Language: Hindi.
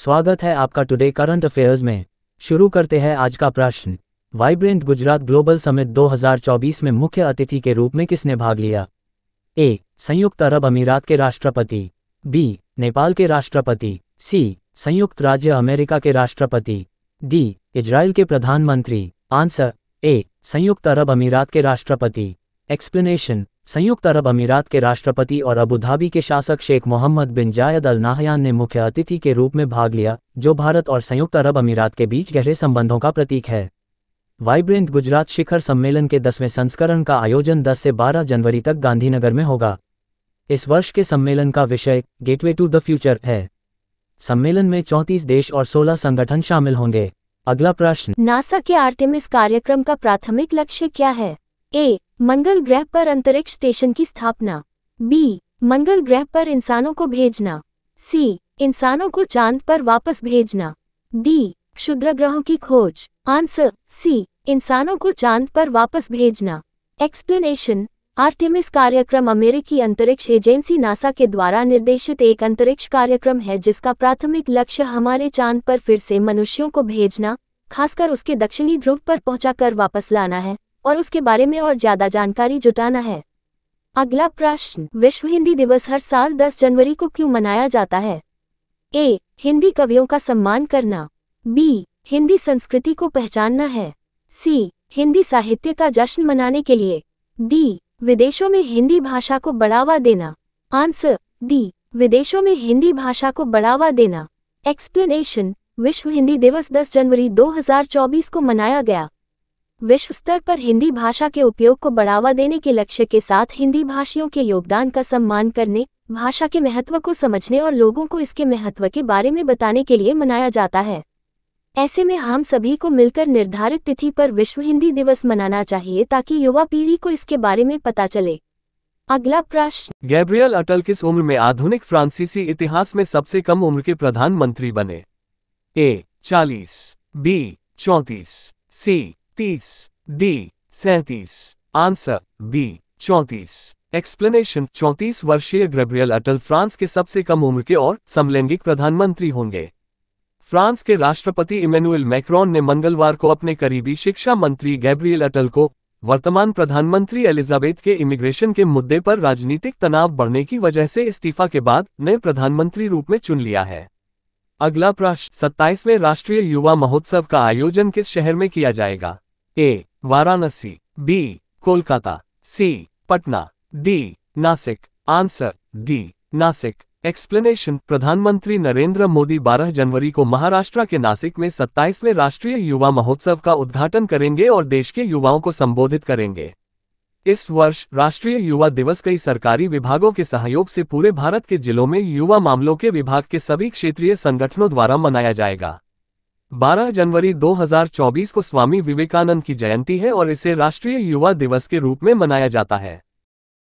स्वागत है आपका टुडे करंट अफेयर्स में शुरू करते हैं आज का प्रश्न वाइब्रेंट गुजरात ग्लोबल समिट 2024 में मुख्य अतिथि के रूप में किसने भाग लिया ए संयुक्त अरब अमीरात के राष्ट्रपति बी नेपाल के राष्ट्रपति सी संयुक्त राज्य अमेरिका के राष्ट्रपति डी इजराइल के प्रधानमंत्री आंसर ए संयुक्त अरब अमीरात के राष्ट्रपति एक्सप्लेनेशन संयुक्त अरब अमीरात के राष्ट्रपति और अबूधाबी के शासक शेख मोहम्मद बिन जायद अल नाहयान ने मुख्य अतिथि के रूप में भाग लिया जो भारत और संयुक्त अरब अमीरात के बीच गहरे संबंधों का प्रतीक है वाइब्रेंट गुजरात शिखर सम्मेलन के दसवें संस्करण का आयोजन 10 से 12 जनवरी तक गांधीनगर में होगा इस वर्ष के सम्मेलन का विषय गेटवे टू द फ्यूचर है सम्मेलन में 34 देश और 16 संगठन शामिल होंगे अगला प्रश्न नासा के आर्टेमिस कार्यक्रम का प्राथमिक लक्ष्य क्या है ए मंगल ग्रह पर अंतरिक्ष स्टेशन की स्थापना बी मंगल ग्रह पर इंसानों को भेजना सी इंसानों को चांद पर वापस भेजना डी क्षुद्र ग्रहों की खोज आंसर सी इंसानों को चांद पर वापस भेजना एक्सप्लेनेशन आर्टेमिस कार्यक्रम अमेरिकी अंतरिक्ष एजेंसी नासा के द्वारा निर्देशित एक अंतरिक्ष कार्यक्रम है जिसका प्राथमिक लक्ष्य हमारे चांद पर फिर से मनुष्यों को भेजना खासकर उसके दक्षिणी ध्रुव पर पहुंचाकर वापस लाना है और उसके बारे में और ज्यादा जानकारी जुटाना है अगला प्रश्न विश्व हिंदी दिवस हर साल 10 जनवरी को क्यों मनाया जाता है ए हिंदी कवियों का सम्मान करना बी हिंदी संस्कृति को पहचानना है सी हिंदी साहित्य का जश्न मनाने के लिए डी विदेशों में हिंदी भाषा को बढ़ावा देना आंसर डी विदेशों में हिंदी भाषा को बढ़ावा देना एक्सप्लेनेशन विश्व हिंदी दिवस 10 जनवरी 2024 को मनाया गया विश्व स्तर पर हिंदी भाषा के उपयोग को बढ़ावा देने के लक्ष्य के साथ हिंदी भाषियों के योगदान का सम्मान करने भाषा के महत्व को समझने और लोगों को इसके महत्व के बारे में बताने के लिए मनाया जाता है ऐसे में हम सभी को मिलकर निर्धारित तिथि पर विश्व हिंदी दिवस मनाना चाहिए ताकि युवा पीढ़ी को इसके बारे में पता चले अगला प्रश्न गैब्रियल अटल किस उम्र में आधुनिक फ्रांसीसी इतिहास में सबसे कम उम्र के प्रधानमंत्री बने ए चालीस बी चौतीस सी तीस डी सैतीस आंसर बी चौंतीस एक्सप्लेनेशन चौंतीस वर्षीय ग्रेब्रियल अटल फ्रांस के सबसे कम उम्र के और समलैंगिक प्रधानमंत्री होंगे फ्रांस के राष्ट्रपति इमेनुअल मैक्रॉन ने मंगलवार को अपने करीबी शिक्षा मंत्री गैब्रियल अटल को वर्तमान प्रधानमंत्री एलिजाबेथ के इमिग्रेशन के मुद्दे पर राजनीतिक तनाव बढ़ने की वजह से इस्तीफा के बाद नए प्रधानमंत्री रूप में चुन लिया है अगला प्रश्न सत्ताईसवें राष्ट्रीय युवा महोत्सव का आयोजन किस शहर में किया जाएगा A Varanasi B Kolkata C Patna D Nashik answer D Nashik explanation प्रधानमंत्री नरेंद्र मोदी 12 जनवरी को महाराष्ट्र के नासिक में 27वें राष्ट्रीय युवा महोत्सव का उद्घाटन करेंगे और देश के युवाओं को संबोधित करेंगे इस वर्ष राष्ट्रीय युवा दिवस कई सरकारी विभागों के सहयोग से पूरे भारत के जिलों में युवा मामलों के विभाग के सभी क्षेत्रीय संगठनों द्वारा मनाया जाएगा 12 जनवरी 2024 को स्वामी विवेकानंद की जयंती है और इसे राष्ट्रीय युवा दिवस के रूप में मनाया जाता है